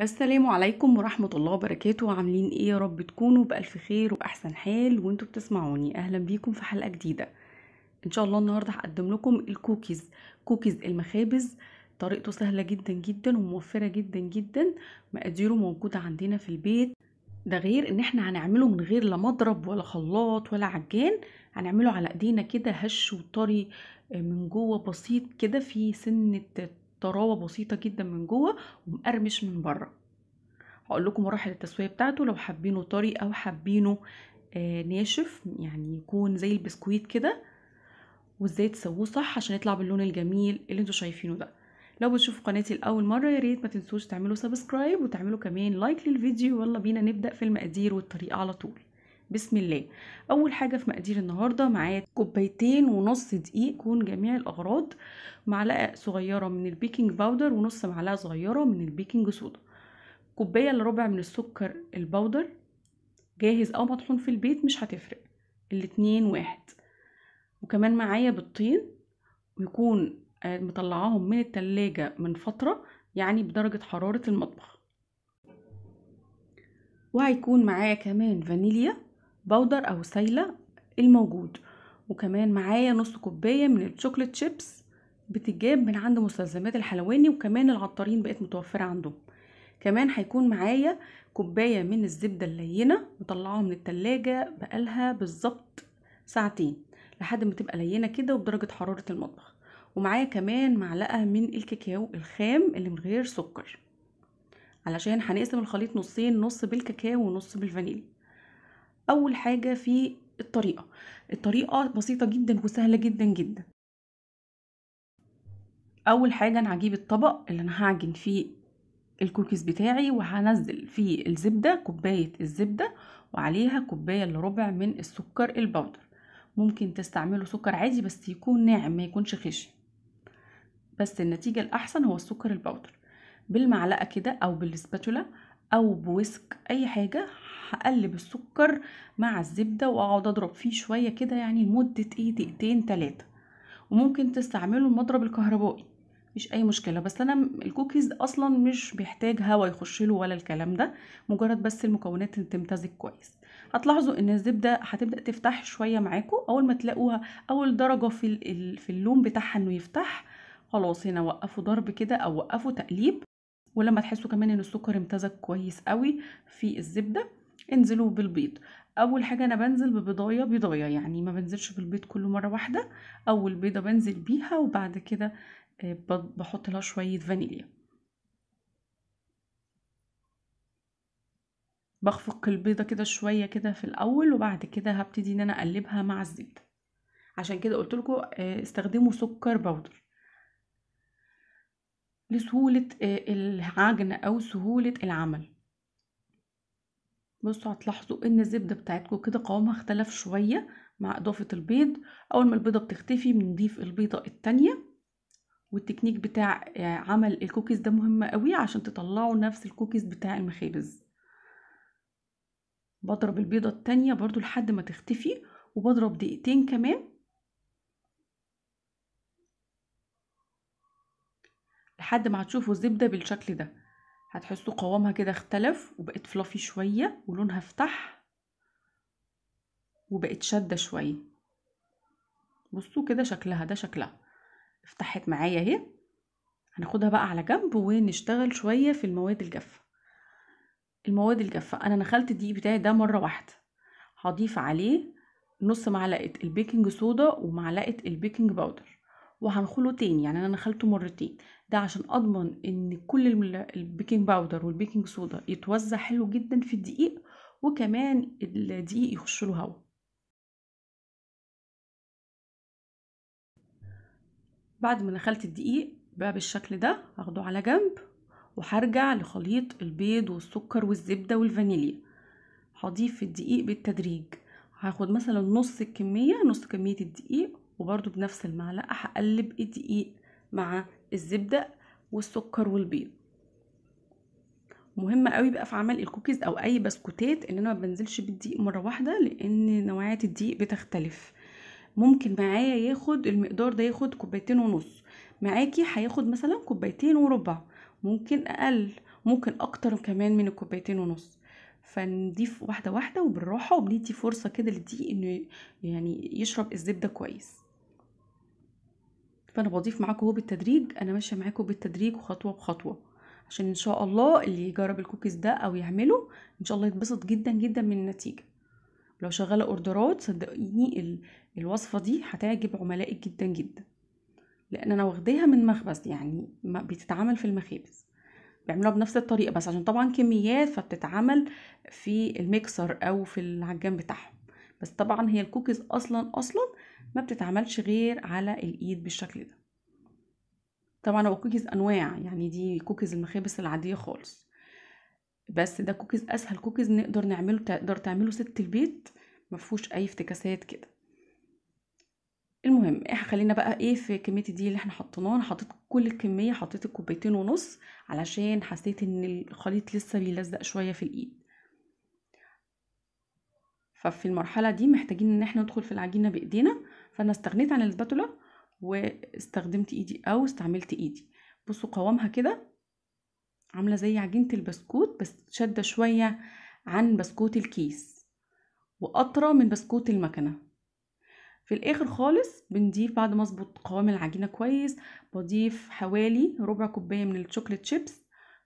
السلام عليكم ورحمة الله وبركاته عاملين ايه يا رب تكونوا بألف خير وبأحسن حال وانتوا بتسمعوني اهلا بيكم في حلقة جديدة ان شاء الله النهاردة هقدم لكم الكوكيز كوكيز المخابز طريقته سهلة جدا جدا وموفرة جدا جدا مقاديره موجودة عندنا في البيت ده غير ان احنا هنعمله من غير لا مضرب ولا خلاط ولا عجان هنعمله على ايدينا كده هش وطري من جوه بسيط كده في سنة طراوه بسيطه جدا من جوه ومقرمش من بره هقول لكم مراحل التسويه بتاعته لو حابينه طري او حابينه آه ناشف يعني يكون زي البسكويت كده وازاي تسووه صح عشان يطلع باللون الجميل اللي انتوا شايفينه ده لو بتشوفوا قناتي لاول مره يا ريت ما تنسوش تعملوا سبسكرايب وتعملوا كمان لايك للفيديو يلا بينا نبدا في المقادير والطريقه على طول بسم الله اول حاجه في مقادير النهارده معايا كوبايتين ونص دقيق كون جميع الاغراض معلقه صغيره من البيكنج باودر ونص معلقه صغيره من البيكنج صودا كوبايه الا ربع من السكر البودر جاهز او مطحون في البيت مش هتفرق الاتنين واحد وكمان معايا بالطين ويكون آه، مطلعاهم من التلاجة من فترة يعني بدرجة حرارة المطبخ وهيكون معايا كمان فانيليا بودر او سايله الموجود وكمان معايا نص كوبايه من الشوكليت شيبس بتجاب من عند مستلزمات الحلواني وكمان العطارين بقت متوفره عندهم كمان هيكون معايا كوبايه من الزبده اللينه مطلعاها من التلاجة بقالها بالظبط ساعتين لحد ما تبقى لينه كده وبدرجه حراره المطبخ ومعايا كمان معلقه من الكاكاو الخام اللي من غير سكر علشان هنقسم الخليط نصين نص بالكاكاو ونص بالفانيليا اول حاجه في الطريقه الطريقه بسيطه جدا وسهله جدا جدا اول حاجه انا هجيب الطبق اللي انا هعجن فيه الكوكيز بتاعي وهنزل فيه الزبده كوبايه الزبده وعليها كوبايه الا ربع من السكر البودر ممكن تستعملوا سكر عادي بس يكون ناعم ما يكونش خشن بس النتيجه الاحسن هو السكر البودر بالمعلقه كده او بالسباتولا او بويسك اي حاجه هقلب السكر مع الزبده واقعد اضرب فيه شويه كده يعني لمده ايه دقيقتين تلاته وممكن تستعملوا المضرب الكهربائي مش اي مشكله بس انا الكوكيز اصلا مش بيحتاج هوا يخش له ولا الكلام ده مجرد بس المكونات تمتزج كويس هتلاحظوا ان الزبده هتبدا تفتح شويه معاكم اول ما تلاقوها اول درجه في في اللون بتاعها انه يفتح خلاص هنا وقفوا ضرب كده او وقفوا تقليب ولما تحسوا كمان ان السكر امتزج كويس قوي في الزبده انزلوا بالبيض اول حاجه انا بنزل ببيضايه بيضايه يعني ما بنزلش بالبيض كله مره واحده اول بيضه بنزل بيها وبعد كده آه، بحط لها شويه فانيليا بخفق البيضه كده شويه كده في الاول وبعد كده هبتدي ان انا اقلبها مع الزبده عشان كده قلت لكم آه، استخدموا سكر بودر لسهولة آه، العجن أو سهولة العمل بصوا هتلاحظوا ان الزبدة بتاعتكم كده قوامها اختلف شوية مع اضافة البيض اول ما البيضة بتختفي بنضيف البيضة التانية والتكنيك بتاع آه، عمل الكوكيز ده مهم قوي عشان تطلعوا نفس الكوكيز بتاع المخابز بضرب البيضة التانية برضو لحد ما تختفي وبضرب دقيقتين كمان لحد ما هتشوفوا الزبدة بالشكل ده هتحسوا قوامها كده اختلف وبقت فلافي شوية ولونها افتح وبقت شدة شوية بصوا كده شكلها ده شكلها افتحت معايا اهي هناخدها بقى على جنب ونشتغل شوية في المواد الجافة المواد الجافة انا نخلت دي بتاعي ده مرة واحدة هضيف عليه نص معلقة البيكنج صودا ومعلقة البيكنج باودر وهنخله تاني يعني انا نخلته مرتين ده عشان اضمن ان كل البيكنج باودر والبيكنج صودا يتوزع حلو جدا في الدقيق وكمان الدقيق يخش له هوا بعد ما نخلت الدقيق بقى بالشكل ده هاخده على جنب وهرجع لخليط البيض والسكر والزبدة والفانيليا هضيف الدقيق بالتدريج هاخد مثلا نص الكمية نص كمية الدقيق وبرده بنفس المعلقة هقلب الدقيق مع الزبدة والسكر والبيض مهم قوي بقى في عمل الكوكيز او اي بسكوتات ان انا ما بنزلش بالدقيق مره واحده لان نوعيه الدقيق بتختلف ممكن معايا ياخد المقدار ده ياخد كوبايتين ونص معاكي هياخد مثلا كوبايتين وربع ممكن اقل ممكن اكتر كمان من الكوبايتين ونص فنضيف واحده واحده وبالراحه وبندي فرصه كده للدقيق انه يعني يشرب الزبده كويس فانا بضيف معاكم اهو بالتدريج انا ماشيه معاكم بالتدريج وخطوه بخطوه عشان ان شاء الله اللي يجرب الكوكيز ده او يعمله ان شاء الله يتبسط جدا جدا من النتيجه لو شغاله اوردرات صدقيني الوصفه دي هتعجب عملائك جدا جدا لان انا واخداها من مخبز يعني بتتعمل في المخابز بيعملوها بنفس الطريقه بس عشان طبعا كميات فبتتعمل في الميكسر او في العجان بتاعهم بس طبعا هي الكوكيز اصلا اصلا ما بتتعملش غير على الايد بالشكل ده طبعا هو كوكيز انواع يعني دي كوكيز المخابز العاديه خالص بس ده كوكيز اسهل كوكيز نقدر نعمله تقدر تعمله ست البيت مفهوش اي افتكاسات كده المهم احنا خلينا بقى ايه في كميه دي اللي احنا حطيناها انا حطيت كل الكميه حطيت الكوبايتين ونص علشان حسيت ان الخليط لسه بيلزق شويه في الايد ففي المرحله دي محتاجين ان احنا ندخل في العجينه بايدينا فانا استغنيت عن الاسباتولا واستخدمت ايدي او استعملت ايدي بصوا قوامها كده عامله زي عجينه البسكوت بس شاده شويه عن بسكوت الكيس واطرى من بسكوت المكنه في الاخر خالص بنضيف بعد ما اظبط قوام العجينه كويس بضيف حوالي ربع كوبايه من الشوكليت شيبس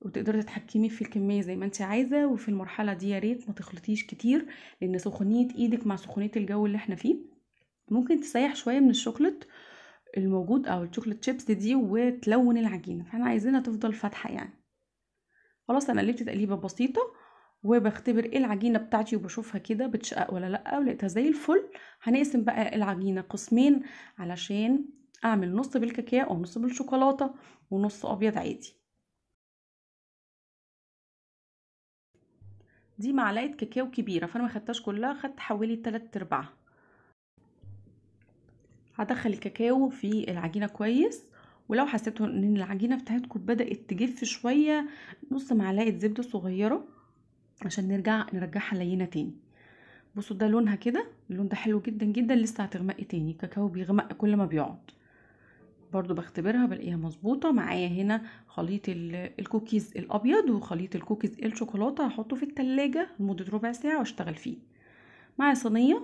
وتقدري تتحكمي في الكميه زي ما انت عايزه وفي المرحله دي يا ريت ما تخلطيش كتير لان سخونيه ايدك مع سخونيه الجو اللي احنا فيه ممكن تسيح شويه من الشوكليت الموجود او الشوكليت شيبس دي وتلون العجينه فاحنا عايزينها تفضل فاتحه يعني خلاص انا قلبت تقليبه بسيطه وبختبر ايه العجينه بتاعتي وبشوفها كده بتشقق ولا لا ولقيتها زي الفل هنقسم بقى العجينه قسمين علشان اعمل نص بالكاكاو ونص بالشوكولاته ونص ابيض عادي دي معلقه كاكاو كبيره فانا ما خدتهاش كلها خدت حوالي 3 ارباعها هدخل الكاكاو في العجينه كويس ولو حسيت ان العجينه بتاعتكم بدات تجف شويه نص معلقه زبده صغيره عشان نرجع نرجعها لينه تاني بصوا ده لونها كده اللون ده حلو جدا جدا لسه هتغمق تاني الكاكاو بيغمق كل ما بيقعد برضو بختبرها بلاقيها مظبوطه معايا هنا خليط الكوكيز الابيض وخليط الكوكيز الشوكولاته هحطه في التلاجة لمده ربع ساعه واشتغل فيه مع صينيه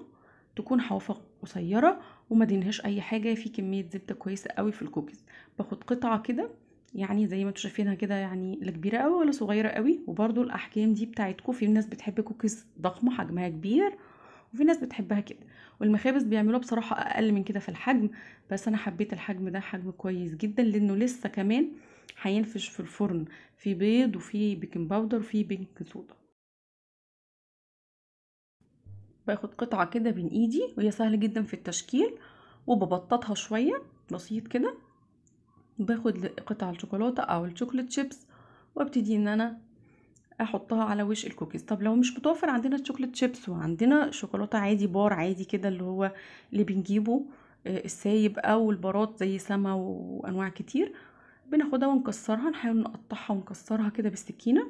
تكون حوافق قصيره وما دينهاش اي حاجه في كميه زبده كويسه قوي في الكوكيز باخد قطعه كده يعني زي ما انتوا شايفينها كده يعني لا كبيره قوي ولا صغيره قوي وبرضو الاحجام دي بتاعتكم في ناس بتحب كوكيز ضخمه حجمها كبير وفي ناس بتحبها كده والمخابز بيعملوها بصراحة أقل من كده في الحجم بس أنا حبيت الحجم ده حجم كويس جدا لأنه لسه كمان هينفش في الفرن في بيض وفي بيكنج باودر وفي بيكنج صودا باخد قطعة كده بين ايدي وهي سهلة جدا في التشكيل وببططها شوية بسيط كده باخد قطع الشوكولاتة او الشوكولات شيبس وابتدي ان انا احطها على وش الكوكيز طب لو مش متوفر عندنا الشوكليت شيبس وعندنا شوكولاته عادي بار عادي كده اللي هو اللي بنجيبه آه، السايب او البارات زي سما وانواع كتير بناخدها ونكسرها نحاول نقطعها ونكسرها كده بالسكينه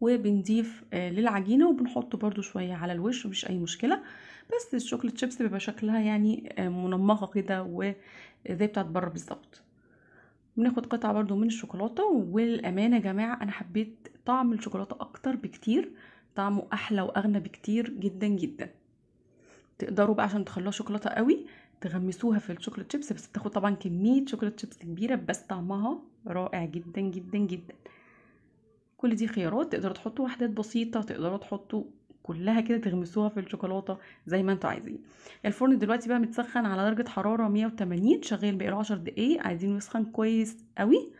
وبنضيف آه، للعجينه وبنحط برده شويه على الوش مش اي مشكله بس الشوكليت شيبس بيبقى شكلها يعني آه، منمقه كده وزي بتاعت بره بالظبط بناخد قطعه برده من الشوكولاته والامانه يا جماعه انا حبيت طعم الشوكولاته اكتر بكتير طعمه احلى واغنى بكتير جدا جدا تقدروا بقى عشان تخلوها شوكولاته قوي تغمسوها في الشوكولاته شيبس بس بتاخد طبعا كميه شوكولاته شيبس كبيره بس طعمها رائع جدا جدا جدا كل دي خيارات تقدروا تحطوا وحدات بسيطه تقدروا تحطوا كلها كده تغمسوها في الشوكولاته زي ما انتوا عايزين الفرن دلوقتي بقى متسخن على درجه حراره 180 شغال بقاله 10 دقايق عايزينه يسخن كويس قوي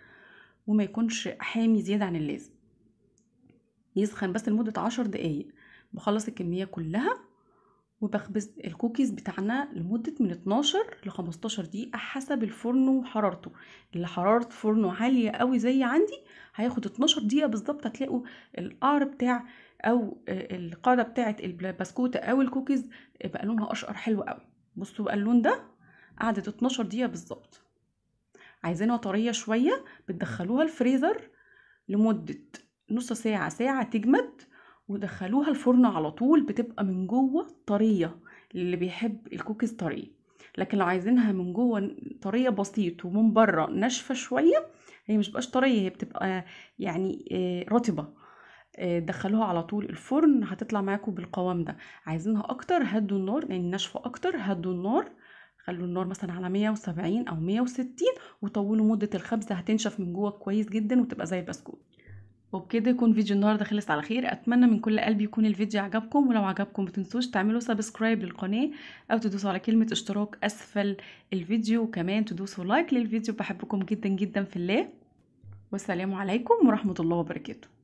وما يكونش حامي زياده عن اللازم يسخن بس لمدة عشر دقايق بخلص الكمية كلها وبخبز الكوكيز بتاعنا لمدة من 12 ل 15 دقيقة حسب الفرن وحرارته اللي حرارة فرنه عالية قوي زي عندي هياخد 12 دقيقة بالظبط هتلاقوا القعر بتاع او القاعدة بتاعة البسكوتة او الكوكيز بقى لونها اشقر حلو قوي بصوا بقى اللون ده قعدت 12 دقيقة بالظبط عايزينها طرية شوية بتدخلوها الفريزر لمدة نص ساعة ساعة تجمد ودخلوها الفرن على طول بتبقى من جوه طرية اللي بيحب الكوكيز طرية لكن لو عايزينها من جوه طرية بسيط ومن بره ناشفة شوية هي مش بقاش طرية هي بتبقى يعني آه، رطبة آه، دخلوها على طول الفرن هتطلع معاكم بالقوام ده عايزينها اكتر هدوا النار يعني ناشفة اكتر هدوا النار خلوا النار مثلا على 170 او 160 وطولوا مده الخبزه هتنشف من جوه كويس جدا وتبقى زي البسكوت وبكده يكون فيديو النهارده خلص على خير اتمنى من كل قلبي يكون الفيديو عجبكم ولو عجبكم متنسوش تعملوا سبسكرايب للقناه او تدوسوا على كلمه اشتراك اسفل الفيديو وكمان تدوسوا لايك للفيديو بحبكم جدا جدا في الله والسلام عليكم ورحمه الله وبركاته